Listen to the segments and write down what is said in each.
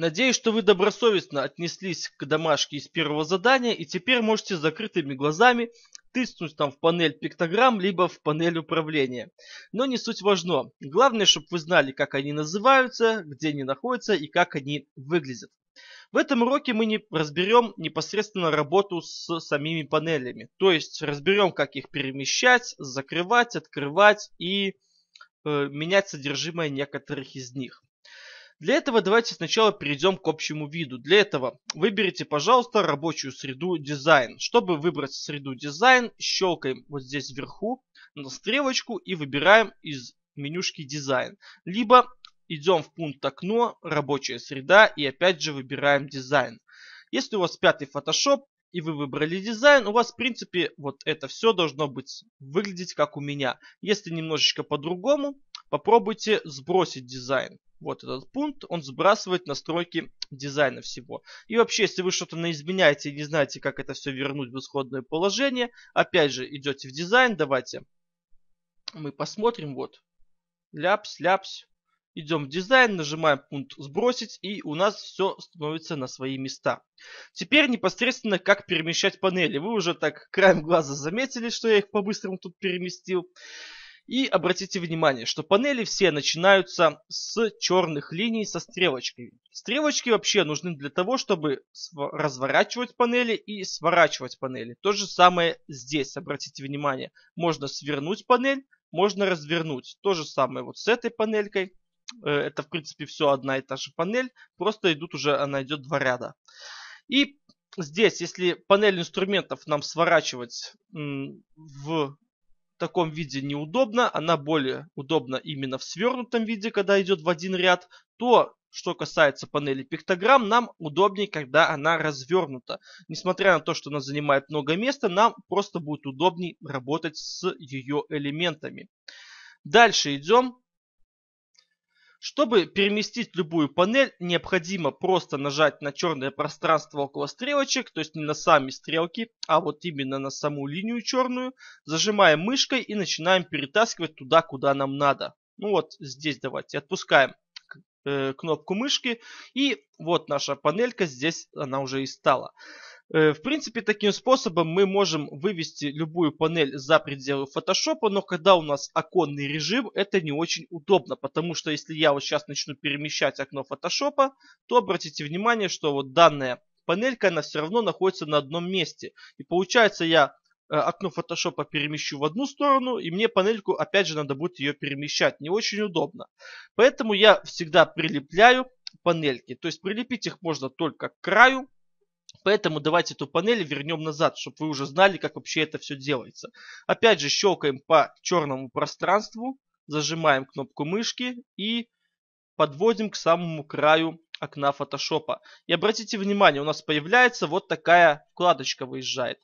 Надеюсь, что вы добросовестно отнеслись к домашке из первого задания и теперь можете закрытыми глазами тыснуть там в панель пиктограмм, либо в панель управления. Но не суть важно. Главное, чтобы вы знали, как они называются, где они находятся и как они выглядят. В этом уроке мы не разберем непосредственно работу с самими панелями. То есть разберем, как их перемещать, закрывать, открывать и э, менять содержимое некоторых из них. Для этого давайте сначала перейдем к общему виду. Для этого выберите, пожалуйста, рабочую среду дизайн. Чтобы выбрать среду дизайн, щелкаем вот здесь вверху на стрелочку и выбираем из менюшки дизайн. Либо идем в пункт окно, рабочая среда и опять же выбираем дизайн. Если у вас пятый Photoshop и вы выбрали дизайн, у вас в принципе вот это все должно быть выглядеть как у меня. Если немножечко по-другому, попробуйте сбросить дизайн. Вот этот пункт, он сбрасывает настройки дизайна всего. И вообще, если вы что-то наизменяете и не знаете, как это все вернуть в исходное положение, опять же, идете в дизайн, давайте мы посмотрим, вот, ляпс, ляпс, Идем в дизайн, нажимаем пункт «Сбросить» и у нас все становится на свои места. Теперь непосредственно как перемещать панели. Вы уже так краем глаза заметили, что я их по-быстрому тут переместил. И обратите внимание, что панели все начинаются с черных линий со стрелочками. Стрелочки вообще нужны для того, чтобы разворачивать панели и сворачивать панели. То же самое здесь, обратите внимание. Можно свернуть панель, можно развернуть. То же самое вот с этой панелькой. Э, это, в принципе, все одна и та же панель. Просто идут уже, она идет два ряда. И здесь, если панель инструментов нам сворачивать в таком виде неудобно, она более удобна именно в свернутом виде, когда идет в один ряд, то что касается панели пиктограмм, нам удобнее, когда она развернута. Несмотря на то, что она занимает много места, нам просто будет удобнее работать с ее элементами. Дальше идем. Чтобы переместить любую панель, необходимо просто нажать на черное пространство около стрелочек, то есть не на сами стрелки, а вот именно на саму линию черную. Зажимаем мышкой и начинаем перетаскивать туда, куда нам надо. Ну вот здесь давайте отпускаем э, кнопку мышки. И вот наша панелька здесь, она уже и стала. Э, в принципе, таким способом мы можем вывести любую панель за пределы Photoshop, но когда у нас оконный режим, это не очень удобно, потому что если я вот сейчас начну перемещать окно Photoshop, то обратите внимание, что вот данная панелька, она все равно находится на одном месте. И получается, я э, окно Photoshop перемещу в одну сторону, и мне панельку, опять же, надо будет ее перемещать. Не очень удобно. Поэтому я всегда прилепляю панельки. То есть прилепить их можно только к краю Поэтому давайте эту панель вернем назад, чтобы вы уже знали, как вообще это все делается. Опять же щелкаем по черному пространству, зажимаем кнопку мышки и подводим к самому краю окна Фотошопа. И обратите внимание, у нас появляется вот такая вкладочка выезжает.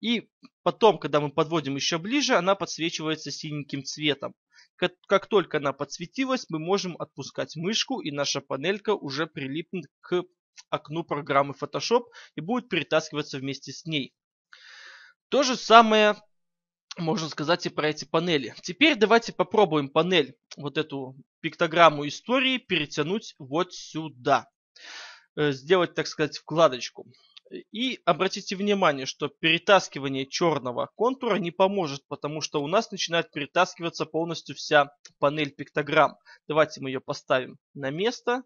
И потом, когда мы подводим еще ближе, она подсвечивается синеньким цветом. Как, как только она подсветилась, мы можем отпускать мышку, и наша панелька уже прилипнет к окну программы Photoshop и будет перетаскиваться вместе с ней. То же самое можно сказать и про эти панели. Теперь давайте попробуем панель, вот эту пиктограмму истории, перетянуть вот сюда. Э, сделать, так сказать, вкладочку. И обратите внимание, что перетаскивание черного контура не поможет, потому что у нас начинает перетаскиваться полностью вся панель пиктограмм. Давайте мы ее поставим на место.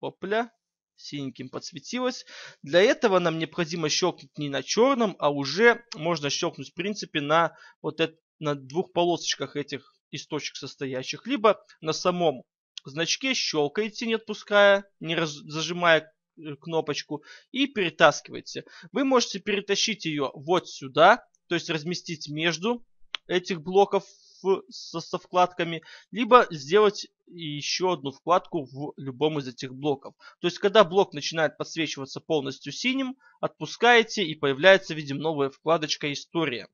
Опля синеньким подсветилось. Для этого нам необходимо щелкнуть не на черном, а уже можно щелкнуть в принципе на вот это, на двух полосочках этих из точек состоящих. Либо на самом значке щелкаете, не отпуская, не раз, зажимая э, кнопочку и перетаскиваете. Вы можете перетащить ее вот сюда, то есть разместить между этих блоков в, со, со вкладками, либо сделать еще одну вкладку в любом из этих блоков. То есть, когда блок начинает подсвечиваться полностью синим, отпускаете и появляется, видим, новая вкладочка «История».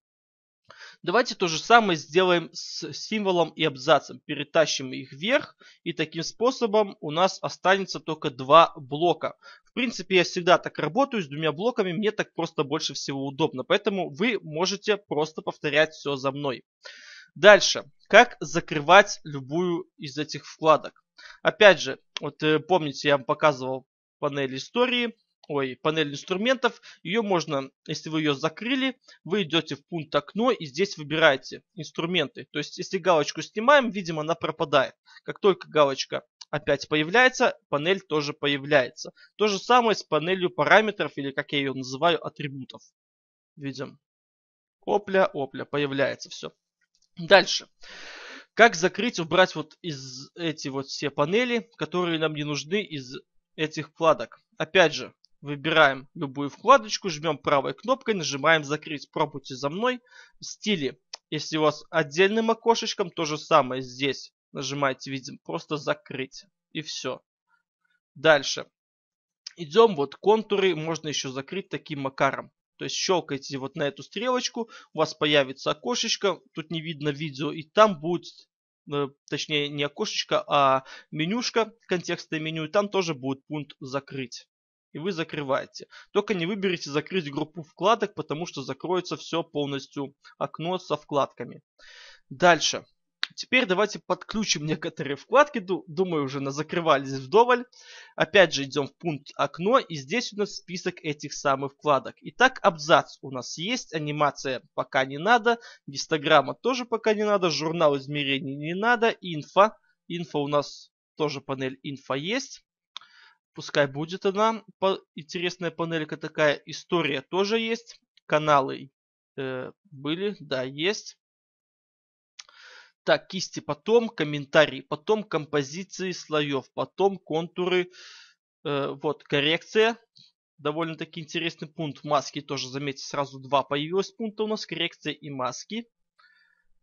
Давайте то же самое сделаем с символом и абзацем. Перетащим их вверх, и таким способом у нас останется только два блока. В принципе, я всегда так работаю с двумя блоками, мне так просто больше всего удобно. Поэтому вы можете просто повторять все за мной. Дальше. Как закрывать любую из этих вкладок? Опять же, вот э, помните, я вам показывал панель истории, ой, панель инструментов. Ее можно, если вы ее закрыли, вы идете в пункт окно и здесь выбираете инструменты. То есть, если галочку снимаем, видимо, она пропадает. Как только галочка опять появляется, панель тоже появляется. То же самое с панелью параметров или, как я ее называю, атрибутов. Видим. Опля, опля, появляется все. Дальше. Как закрыть, убрать вот из эти вот все панели, которые нам не нужны из этих вкладок. Опять же, выбираем любую вкладочку, жмем правой кнопкой, нажимаем «Закрыть». Пробуйте за мной. в стиле. Если у вас отдельным окошечком, то же самое здесь. Нажимаете, видим, просто «Закрыть». И все. Дальше. Идем, вот контуры можно еще закрыть таким макаром. То есть щелкайте вот на эту стрелочку, у вас появится окошечко, тут не видно видео, и там будет, э, точнее не окошечко, а менюшка, контекстное меню, и там тоже будет пункт «Закрыть». И вы закрываете. Только не выберите закрыть группу вкладок, потому что закроется все полностью окно со вкладками. Дальше. Теперь давайте подключим некоторые вкладки. Думаю, уже на закрывались вдоволь. Опять же идем в пункт окно. И здесь у нас список этих самых вкладок. Итак, абзац у нас есть. Анимация пока не надо. Гистограмма тоже пока не надо. Журнал измерений не надо. Инфа. Инфа у нас тоже панель инфа есть. Пускай будет она. Интересная панелька такая. История тоже есть. Каналы э, были, да, есть так, кисти потом, комментарии потом, композиции слоев потом, контуры, э, вот, коррекция. Довольно-таки интересный пункт. Маски тоже, заметьте, сразу два появилось пункта у нас. Коррекция и маски.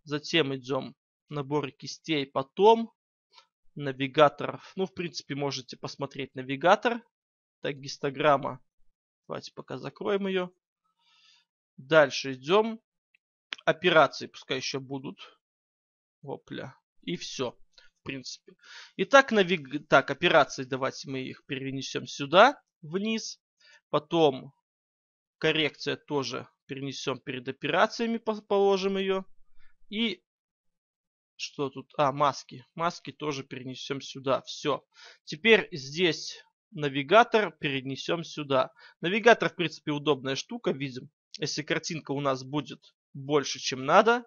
Затем идем набор кистей, потом навигатор. Ну, в принципе, можете посмотреть навигатор. Так, гистограмма. Давайте пока закроем ее. Дальше идем. Операции пускай еще будут. Опля. И все, в принципе. Итак, навиг... так, операции давайте мы их перенесем сюда, вниз. Потом коррекция тоже перенесем перед операциями, положим ее. И что тут? А, маски. Маски тоже перенесем сюда. Все. Теперь здесь навигатор перенесем сюда. Навигатор, в принципе, удобная штука, видим. Если картинка у нас будет больше, чем надо,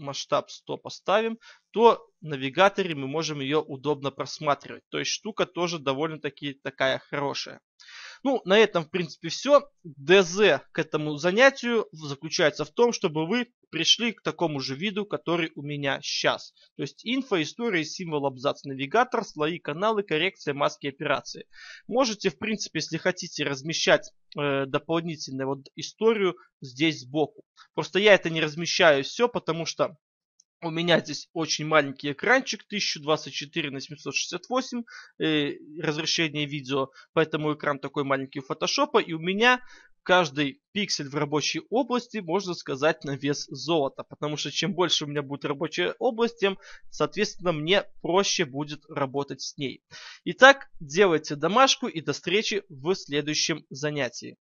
масштаб 100 поставим, то в навигаторе мы можем ее удобно просматривать. То есть штука тоже довольно-таки такая хорошая. Ну, на этом, в принципе, все. ДЗ к этому занятию заключается в том, чтобы вы пришли к такому же виду, который у меня сейчас. То есть инфо, история, символ, абзац, навигатор, слои, каналы, коррекция, маски, операции. Можете, в принципе, если хотите, размещать э, дополнительно вот историю здесь сбоку. Просто я это не размещаю все, потому что у меня здесь очень маленький экранчик, 1024 на 768 э, разрешение видео, поэтому экран такой маленький у фотошопа, и у меня каждый пиксель в рабочей области, можно сказать, на вес золота, потому что чем больше у меня будет рабочая область, тем, соответственно, мне проще будет работать с ней. Итак, делайте домашку и до встречи в следующем занятии.